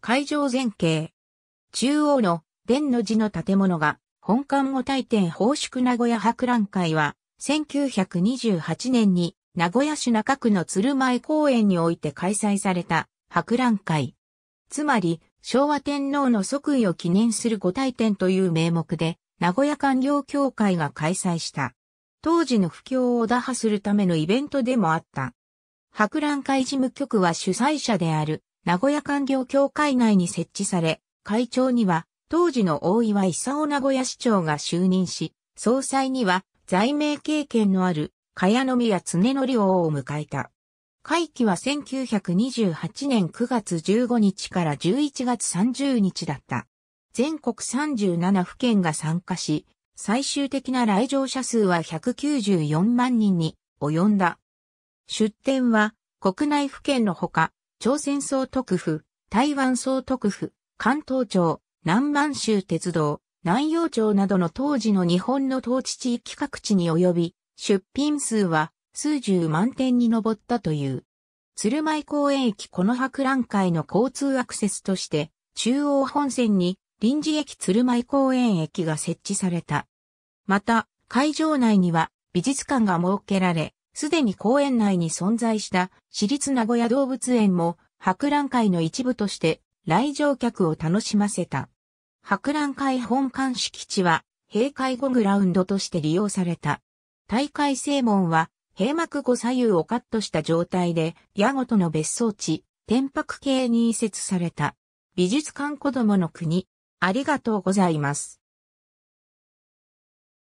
会場前景。中央の伝の字の建物が本館後大店奉祝名古屋博覧会は1928年に名古屋市中区の鶴舞公園において開催された博覧会。つまり昭和天皇の即位を記念する御大典という名目で名古屋官僚協会が開催した。当時の不況を打破するためのイベントでもあった。博覧会事務局は主催者である名古屋官境協会内に設置され、会長には当時の大岩勲名古屋市長が就任し、総裁には在名経験のある茅宮常則王を迎えた。会期は1928年9月15日から11月30日だった。全国37府県が参加し、最終的な来場者数は194万人に及んだ。出展は国内府県のほか、朝鮮総督府、台湾総督府、関東庁、南満州鉄道、南洋町などの当時の日本の統治地域各地に及び、出品数は数十万点に上ったという。鶴舞公園駅この博覧会の交通アクセスとして、中央本線に臨時駅鶴舞公園駅が設置された。また、会場内には美術館が設けられ、すでに公園内に存在した私立名古屋動物園も博覧会の一部として来場客を楽しませた。博覧会本館敷地は閉会後グラウンドとして利用された。大会正門は閉幕後左右をカットした状態で矢ごとの別荘地、天白系に移設された。美術館子供の国、ありがとうございます。